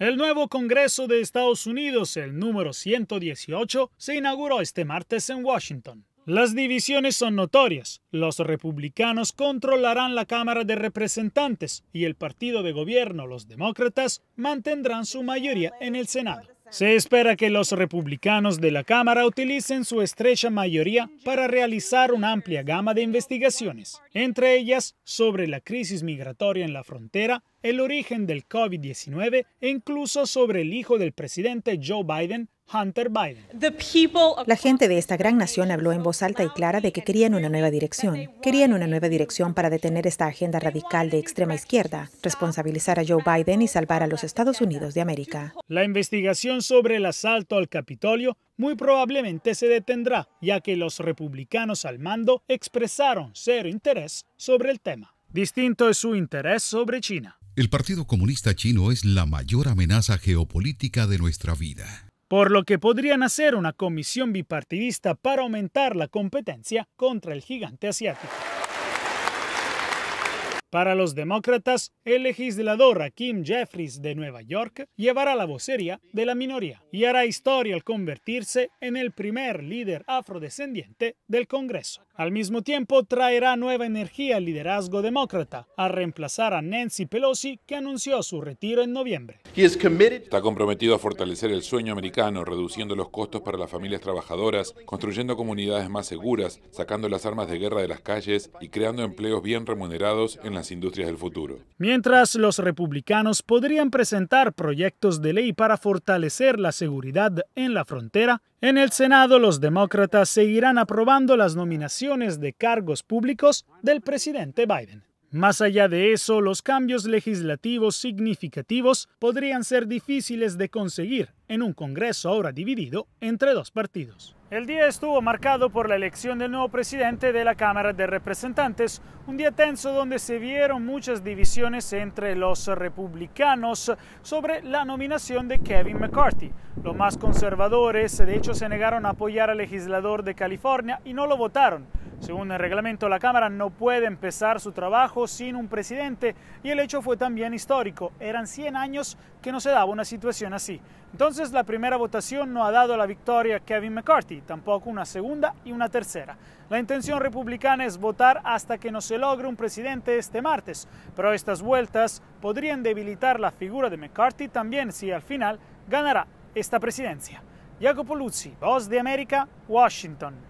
El nuevo Congreso de Estados Unidos, el número 118, se inauguró este martes en Washington. Las divisiones son notorias. Los republicanos controlarán la Cámara de Representantes y el partido de gobierno, los demócratas, mantendrán su mayoría en el Senado. Se espera que los republicanos de la Cámara utilicen su estrecha mayoría para realizar una amplia gama de investigaciones, entre ellas sobre la crisis migratoria en la frontera, el origen del COVID-19 e incluso sobre el hijo del presidente Joe Biden, Hunter Biden. La gente de esta gran nación habló en voz alta y clara de que querían una nueva dirección. Querían una nueva dirección para detener esta agenda radical de extrema izquierda, responsabilizar a Joe Biden y salvar a los Estados Unidos de América. La investigación sobre el asalto al Capitolio muy probablemente se detendrá, ya que los republicanos al mando expresaron cero interés sobre el tema. Distinto es su interés sobre China. El Partido Comunista Chino es la mayor amenaza geopolítica de nuestra vida por lo que podrían hacer una comisión bipartidista para aumentar la competencia contra el gigante asiático. Para los demócratas, el legislador Kim Jeffries de Nueva York llevará la vocería de la minoría y hará historia al convertirse en el primer líder afrodescendiente del Congreso. Al mismo tiempo, traerá nueva energía al liderazgo demócrata a reemplazar a Nancy Pelosi, que anunció su retiro en noviembre. Está comprometido a fortalecer el sueño americano, reduciendo los costos para las familias trabajadoras, construyendo comunidades más seguras, sacando las armas de guerra de las calles y creando empleos bien remunerados en las industrias del futuro. Mientras los republicanos podrían presentar proyectos de ley para fortalecer la seguridad en la frontera, en el Senado los demócratas seguirán aprobando las nominaciones de cargos públicos del presidente Biden. Más allá de eso, los cambios legislativos significativos podrían ser difíciles de conseguir en un Congreso ahora dividido entre dos partidos. El día estuvo marcado por la elección del nuevo presidente de la Cámara de Representantes, un día tenso donde se vieron muchas divisiones entre los republicanos sobre la nominación de Kevin McCarthy. Los más conservadores de hecho se negaron a apoyar al legislador de California y no lo votaron. Según el reglamento, la Cámara no puede empezar su trabajo sin un presidente y el hecho fue también histórico. Eran 100 años que no se daba una situación así. Entonces, la primera votación no ha dado la victoria a Kevin McCarthy, tampoco una segunda y una tercera. La intención republicana es votar hasta que no se logre un presidente este martes, pero estas vueltas podrían debilitar la figura de McCarthy también si al final ganará esta presidencia. Jacopo Luzzi, Voz de América, Washington.